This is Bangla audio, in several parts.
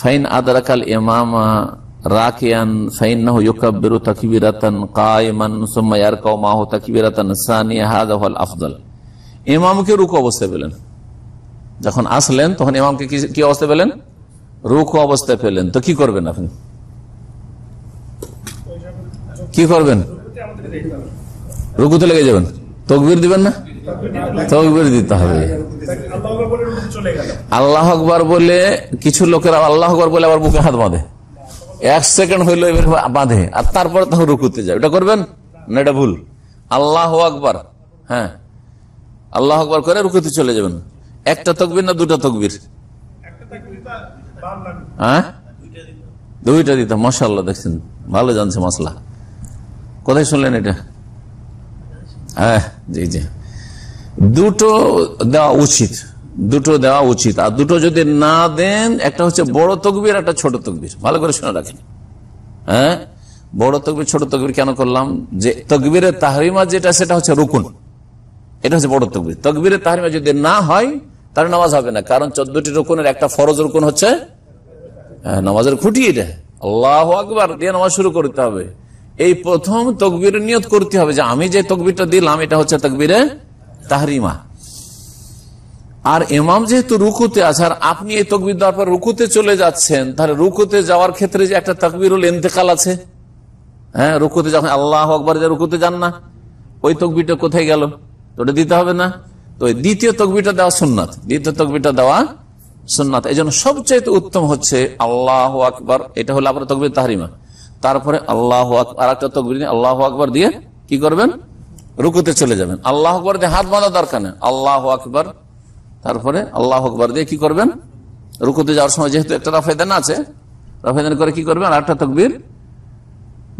ফাইন আদরাকাল এমামা রাকিয়ান ফাইন্নাহু ইউকাব্বিরু তাকবীরাতান কায়মান সুম্মা ইয়ারকাউ মাহু তাকবীরাতান সানিয়া হাযা হুয়াল আফদাল ইমামকে রুকু অবস্থায় পেলেন যখন আসলেন তখন ইমামকে কি অবস্থায় পেলেন রুকু অবস্থায় পেলেন তো কি করবেন আপনি কি করবেন রুকুতে লেগে যাবেন তকবির দিবেন না তকবির দিতে হবে আল্লাহ আকবর বলে কিছু লোকেরা আল্লাহ আকবর বলে আবার বুকে হাত বাঁধে এক সেকেন্ড হইলো এবার বাঁধে আর তারপরে তখন রুকুতে যায় ওটা করবেন না এটা ভুল আল্লাহ আকবর হ্যাঁ আল্লাহ আকবর করে রুকুতে চলে যাবেন একটা তকবির না দুটা তকবির হ্যাঁ দুইটা দিতাম মশাল্লা দেখছেন ভালো জানছে মশলা কোথায় শুনলেন এটা হ্যাঁ জি জি দুটো দেওয়া উচিত দুটো দেওয়া উচিত আর দুটো যদি না দেন একটা হচ্ছে বড় তকবির একটা ছোট তকবির ভালো করে শুনে রাখেন হ্যাঁ বড় তকবির ছোট তকবির কেন করলাম যে তকবিরের তাহরিমা যেটা সেটা হচ্ছে রুকুন এটা হচ্ছে বড় তকবির তকবিরের তাহরিমা যদি না হয় তাহলে নামাজ হবে না কারণ চোদ্দটি রুকুনের একটা ফরজ রুকুন হচ্ছে হ্যাঁ, নামাজের খুঁটি এটা আল্লাহ আকবার দিয়ে নামাজ শুরু করতে হবে এই প্রথম তকবির নিয়ত করতে হবে যে আমি যে তকবিরটা দিলাম এটা হচ্ছে তকবিরে তাহরিমা আর এমাম যেহেতু রুকুতে আছে আর আপনি এই তকবির দেওয়ার পর রুকুতে চলে যাচ্ছেন তাহলে রুকুতে যাওয়ার ক্ষেত্রে যে একটা তকবিরুল এতেকাল আছে হ্যাঁ রুকুতে যখন আল্লাহ আকবর যে রুকুতে যান না ওই তকবিটা কোথায় গেল ওটা দিতে হবে না তো দ্বিতীয় তকবিটা দেওয়া সুন্নাত দ্বিতীয় তকবিটা দেওয়া সুন্নাত এই জন্য সবচেয়ে উত্তম হচ্ছে আল্লাহ আকবর এটা হলো আপনার তকবির তাহারিমা তারপরে আল্লাহ আর একটা তকবির আল্লাহ আকবর দিয়ে কি করবেন রুকুতে চলে যাবেন আল্লাহ আকবর দিয়ে হাত বাঁধা দরকার নেই আল্লাহ আকবর তারপরে আল্লাহ আকবর দিয়ে কি করবেন রুকুতে যাওয়ার সময় যেহেতু একটা রাফেদান আছে রাফেদান করে কি করবেন একটা তকবির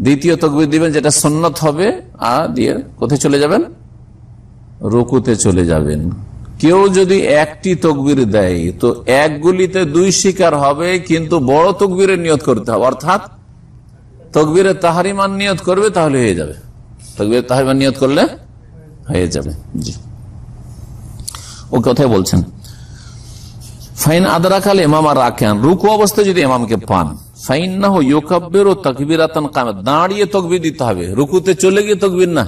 দ্বিতীয় তকবির দিবেন যেটা সন্ন্যত হবে আর দিয়ে কোথায় চলে যাবেন রুকুতে চলে যাবেন কেউ যদি একটি তকবির দেয় তো একগুলিতে দুই শিকার হবে কিন্তু বড় তকবিরের নিয়ত করতে হবে অর্থাৎ তকবিরের তাহারিমান নিয়ত করবে তাহলে হয়ে যাবে তকবির তাহারিমান নিয়ত করলে হয়ে যাবে জি ও কথাই বলছেন ফাইন আদরা কাল এমাম আর রাখেন রুকু অবস্থায় যদি এমামকে পান ফাইন না হো ইয়োকাব্যের ও তকবির দাঁড়িয়ে তকবির দিতে হবে রুকুতে চলে গিয়ে তকবির না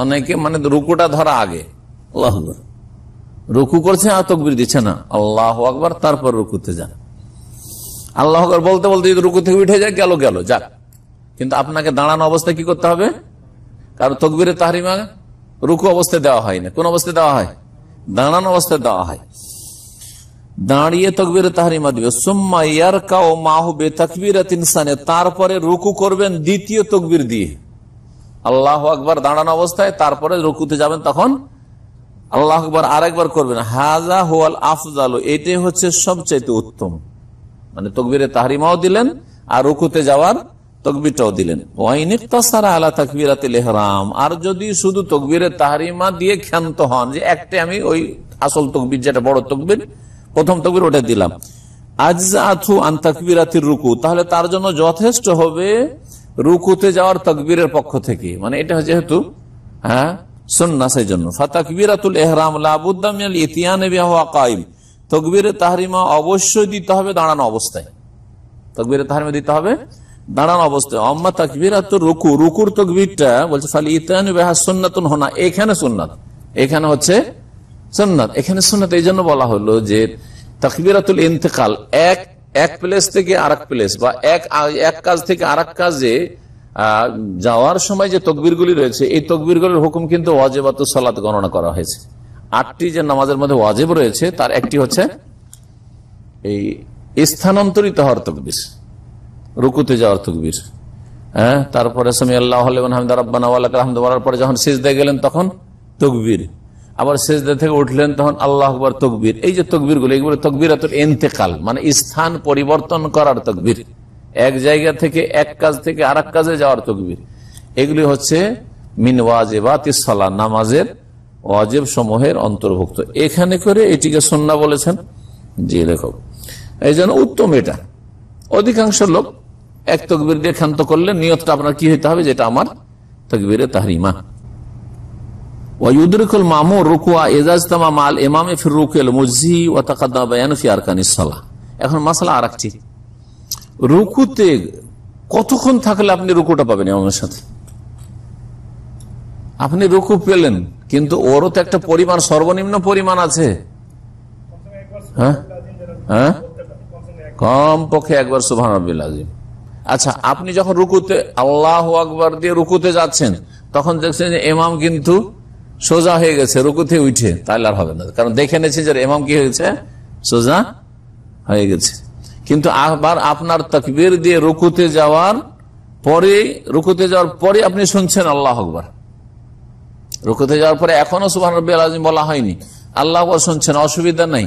অনেকে মানে রুকুটা ধরা আগে আল্লাহ রুকু করছে আর তকবির দিচ্ছে না আল্লাহ আকবর তারপর রুকুতে যান আল্লাহ আকবর বলতে বলতে যদি রুকু থেকে উঠে যায় গেল গেল যাক কিন্তু আপনাকে দাঁড়ানো অবস্থায় কি করতে হবে কারো তকবিরে তাহারিমা রুকু অবস্থায় দেওয়া হয় না কোন অবস্থায় দেওয়া হয় দাঁড়ানো অবস্থায় দেওয়া হয় দাঁড়িয়ে তকবির তাহারিমা দিবে সুম্মা ইয়ার কাও মাহবে তকবির তারপরে রুকু করবেন দ্বিতীয় তকবির দিয়ে আল্লাহ আকবার দাঁড়ানো অবস্থায় তারপরে রুকুতে যাবেন তখন আল্লাহ আকবর আর একবার করবেন হাজা হোয়াল আফজাল এটাই হচ্ছে সবচাইতে উত্তম মানে তকবিরে তাহারিমাও দিলেন আর রুকুতে যাওয়ার তকবিরটাও দিলেন আলা তাকবিরাতে লেহরাম আর যদি শুধু তকবিরে তাহারিমা দিয়ে ক্ষান্ত হন যে একটা আমি ওই আসল তকবির যেটা বড় তকবির প্রথম তকবির ওটা দিলাম আজ আথু আন তাকবিরাতির রুকু তাহলে তার জন্য যথেষ্ট হবে রুকুতে যাওয়ার তকবীরের পক্ষ থেকে মানে এটা যেহেতু হ্যাঁ সুন্না সেই জন্য ফাতাকবিরাতুল এহরাম লাবুদ্দামিয়াল ইতিয়ান কাইম তকবিরে তাহারিমা অবশ্যই দিতে হবে দাঁড়ানো অবস্থায় তকবিরে তাহারিমা দিতে হবে দাঁড়ান অবস্থায় অম্মা তাকবির আর তো রুকু রুকুর তকবিরটা বলছে ফালি ইতানু বেহা হোনা এখানে সুন্নাত এখানে হচ্ছে সন্ন্যাত এখানে সুন্নাত এই জন্য বলা হলো যে তাকবিরাতুল ইন্তেকাল এক এক প্লেস থেকে আর এক প্লেস বা এক এক কাজ থেকে আর কাজে যাওয়ার সময় যে তকবিরগুলি রয়েছে এই তকবিরগুলির হুকুম কিন্তু ওয়াজেবাত সালাত গণনা করা হয়েছে আটটি যে নামাজের মধ্যে ওয়াজেব রয়েছে তার একটি হচ্ছে এই স্থানান্তরিত হওয়ার তকবির রুকুতে যাওয়ার তকবির হ্যাঁ তারপরে সামি আল্লাহ হামদা রব্বানা পরে যখন সিজদায় গেলেন তখন তকবির আবার সেজদা থেকে উঠলেন তখন আল্লাহ আকবর তকবীর এই যে তকবির গুলো এগুলো তকবীর এতেকাল মানে স্থান পরিবর্তন করার তকবীর এক জায়গা থেকে এক কাজ থেকে আর কাজে যাওয়ার তকবীর এগুলি হচ্ছে নামাজের ওয়াজেব সমূহের অন্তর্ভুক্ত এখানে করে এটিকে সন্না বলেছেন জি লেখক এই জন্য উত্তম এটা অধিকাংশ লোক এক তকবির দিয়ে ক্ষান্ত করলে নিয়তটা আপনার কি হইতে হবে যেটা আমার তকবির তাহরিমা রুকুয়া এমামে ফির ও আরকানি এখন আর একটি কতক্ষণ থাকলে আপনি রুকুটা পাবেন এমামের সাথে আপনি রুকু পেলেন কিন্তু ওরও তো একটা পরিমাণ সর্বনিম্ন পরিমাণ আছে হ্যাঁ হ্যাঁ পক্ষে একবার সুভান আজিম আচ্ছা আপনি যখন রুকুতে আল্লাহ আকবর দিয়ে রুকুতে যাচ্ছেন তখন দেখছেন যে এমাম কিন্তু সোজা হয়ে গেছে রুকুতে উঠে তাহলে আর হবে না কারণ দেখে নিয়েছে যে এমাম কি হয়েছে সোজা হয়ে গেছে কিন্তু আবার আপনার তকবির দিয়ে রুকুতে যাওয়ার পরে রুকুতে যাওয়ার পরে আপনি শুনছেন আল্লাহ আকবর রুকুতে যাওয়ার পরে এখনো সুবাহ বলা হয়নি আল্লাহ শুনছেন অসুবিধা নাই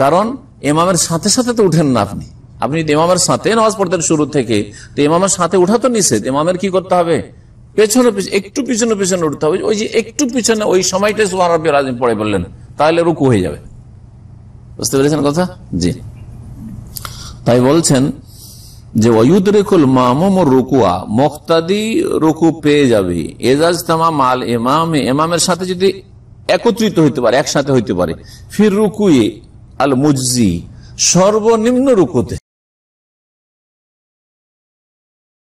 কারণ এমামের সাথে সাথে তো উঠেন না আপনি আপনি যদি ইমামের সাথে নামাজ পড়তেন শুরু থেকে তো ইমামের সাথে উঠা তো নিষেধ ইমামের কি করতে হবে পেছনে একটু পিছনে পিছনে উঠতে হবে ওই যে একটু পিছনে ওই সময়টাই সুহান রব্বি রাজিম পড়ে বললেন তাহলে রুকু হয়ে যাবে বুঝতে পেরেছেন কথা জি তাই বলছেন যে অয়ুদ রেখুল মামুম রুকুয়া মক্তাদি রুকু পেয়ে যাবে এজাজ তামা মাল এমাম এমামের সাথে যদি একত্রিত হইতে পারে একসাথে হইতে পারে ফির রুকুয়ে আল মুজি সর্বনিম্ন রুকুতে